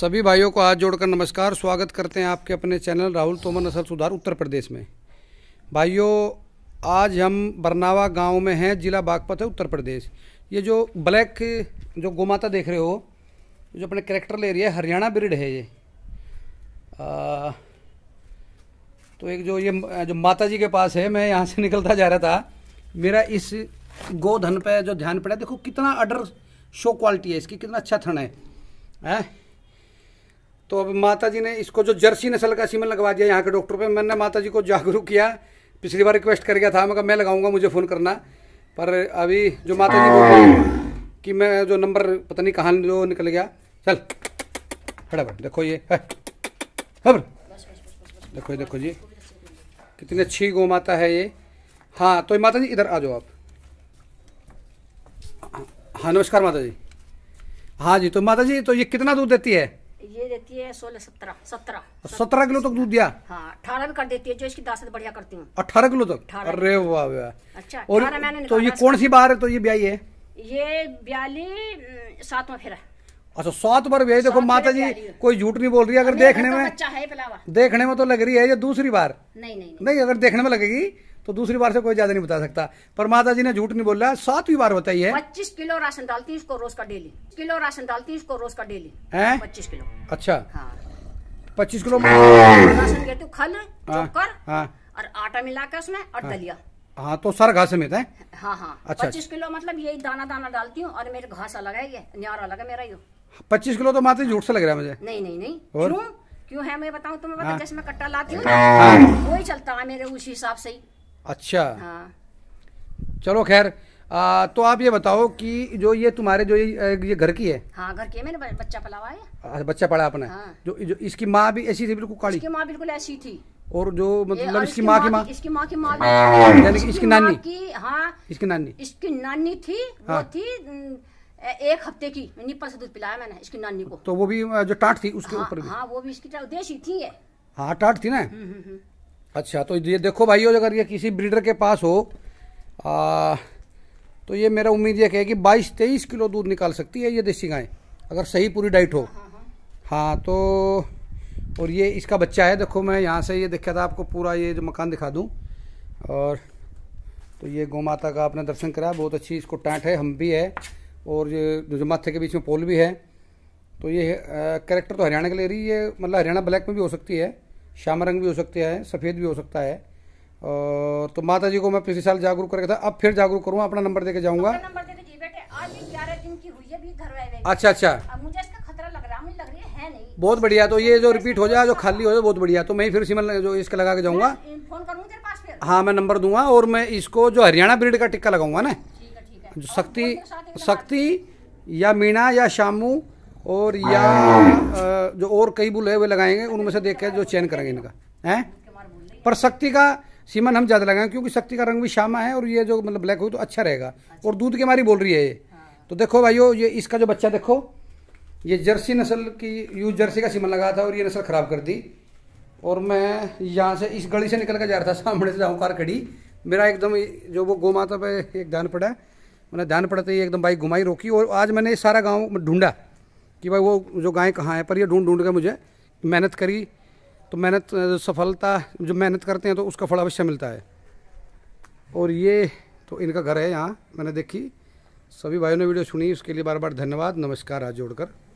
सभी भाइयों को हाथ जोड़कर नमस्कार स्वागत करते हैं आपके अपने चैनल राहुल तोमर नसल सुधार उत्तर प्रदेश में भाइयों आज हम बरनावा गांव में हैं जिला बागपत है उत्तर प्रदेश ये जो ब्लैक जो गोमाता देख रहे हो जो अपने करेक्टर ले रही है हरियाणा ब्रिड है ये आ, तो एक जो ये जो माता जी के पास है मैं यहाँ से निकलता जा रहा था मेरा इस गोधन पर जो ध्यान पड़ा देखो कितना अडर शो क्वालिटी है इसकी कितना अच्छा थन है, है? तो अब माता जी ने इसको जो जर्सी नस्ल का सीमन लगवा दिया यहाँ के डॉक्टर पे मैंने माता जी को जागरूक किया पिछली बार रिक्वेस्ट कर गया था मैं मैं लगाऊंगा मुझे फ़ोन करना पर अभी जो माता जी बोल कि मैं जो नंबर पता नहीं कहाँ जो निकल गया चल फटाफट देखो ये खबर देखो देखो जी कितनी अच्छी गौ माता है ये हाँ तो माता जी इधर आ जाओ आप हाँ नमस्कार माता जी हाँ जी तो माता जी तो ये कितना दूध देती है देती है सोलह सत्रह सत्रह सत्रह किलो तक दूध दिया हाँ अठारह में कर देती है जो इसकी दासत बढ़िया करती हूँ अठारह किलो तक अरे वाह अच्छा और तो ये कौन सी बार है तो ये ब्याई है ये ब्याली सातवा फिर अच्छा सात बार ब्याई देखो माता जी कोई झूठ नहीं बोल रही अगर तो देखने में देखने में तो लग रही है ये दूसरी बार नहीं नहीं नहीं अगर देखने में लगेगी तो दूसरी बार से कोई ज्यादा नहीं बता सकता पर माता जी ने झूठ नहीं बोला सातवीं बार बताई है पच्चीस किलो राशन डालती है रोज का डेली किलो राशन डालती है रोज का डेली है पच्चीस किलो अच्छा हाँ। पच्चीस किलो हाँ। राशन के खल हाँ, कर और आटा मिला के उसमें और दलिया हाँ तो सर घास समेत है हाँ हाँ अच्छा पच्चीस किलो मतलब यही दाना दाना डालती हूँ और मेरे घास अलग है ये न्यार अलग है मेरा यू पच्चीस किलो तो माता झूठ से लग रहा है मुझे नहीं नहीं नहीं और? क्यों क्यों है मैं बताऊँ तुम्हें पता जैसे मैं कट्टा लाती हूँ वही चलता है मेरे उस हिसाब से ही अच्छा हाँ चलो खैर तो आप ये बताओ कि जो ये तुम्हारे जो ये घर की है हाँ घर की है मैंने बच्चा पला हुआ है बच्चा पढ़ा अपना हाँ। जो, जो इसकी माँ भी ऐसी थी बिल्कुल काली इसकी माँ बिल्कुल ऐसी थी और जो मतलब इसकी माँ की माँ इसकी माँ की माँ हाँ। यानी इसकी नानी की हाँ इसकी नानी इसकी नानी थी वो हाँ। थी एक हफ्ते की निप्पल से दूध पिलाया मैंने इसकी नानी को तो वो भी जो टाट थी उसके हाँ, ऊपर हाँ, हाँ वो भी इसकी देसी थी है हाँ टाट थी ना हम्म, हम्म, हम्म। अच्छा तो ये देखो भाइयों अगर ये किसी ब्रीडर के पास हो आ, तो ये मेरा उम्मीद ये है कि बाईस तेईस किलो दूध निकाल सकती है ये देसी गाय अगर सही पूरी डाइट हो हाँ, हाँ।, हाँ तो और ये इसका बच्चा है देखो मैं यहाँ से ये देखा था आपको पूरा ये जो मकान दिखा दूँ और तो ये गौ माता का आपने दर्शन करा बहुत अच्छी इसको टाँट है हम भी है और ये जो माथे के बीच में पोल भी है तो ये कैरेक्टर तो हरियाणा के ले रही है मतलब हरियाणा ब्लैक में भी हो सकती है श्याम रंग भी हो सकते हैं सफ़ेद भी हो सकता है और तो माता जी को मैं पिछले साल जागरूक करके था अब फिर जागरूक करूँगा अपना नंबर दे के जाऊँगा अच्छा अच्छा बहुत बढ़िया तो ये तो जो रिपीट हो जाए जो खाली हो जाए बहुत बढ़िया तो मैं ही फिर सिमल जो इसका लगा के जाऊँगा हाँ मैं नंबर दूंगा और मैं इसको जो हरियाणा ब्रीड का टिक्का लगाऊंगा ना जो शक्ति शक्ति या मीणा या शामू और या जो और कई बुल वे लगाएंगे उनमें से देख के जो चयन करेंगे इनका है पर शक्ति का सीमन हम ज़्यादा लगाएंगे क्योंकि शक्ति का रंग भी शामा है और ये जो मतलब ब्लैक हुई तो अच्छा रहेगा और दूध की हमारी बोल रही है ये तो देखो भाइयों ये इसका जो बच्चा देखो ये जर्सी नस्ल की यू जर्सी का सीमन लगा था और ये नस्ल ख़राब कर दी और मैं यहाँ से इस गली से निकल कर जा रहा था सामने से जाऊँ कार खड़ी मेरा एकदम जो वो गोमाता पे पर एक ध्यान पड़ा मैंने ध्यान पड़ते ही एकदम बाइक घुमाई रोकी और आज मैंने सारा गाँव ढूंढा कि भाई वो जो गाय कहाँ है पर ये ढूंढ ढूंढ के मुझे मेहनत करी तो मेहनत सफलता जो मेहनत करते हैं तो उसका फल अवश्य मिलता है और ये तो इनका घर है यहाँ मैंने देखी सभी भाइयों ने वीडियो सुनी उसके लिए बार बार धन्यवाद नमस्कार हाथ जोड़कर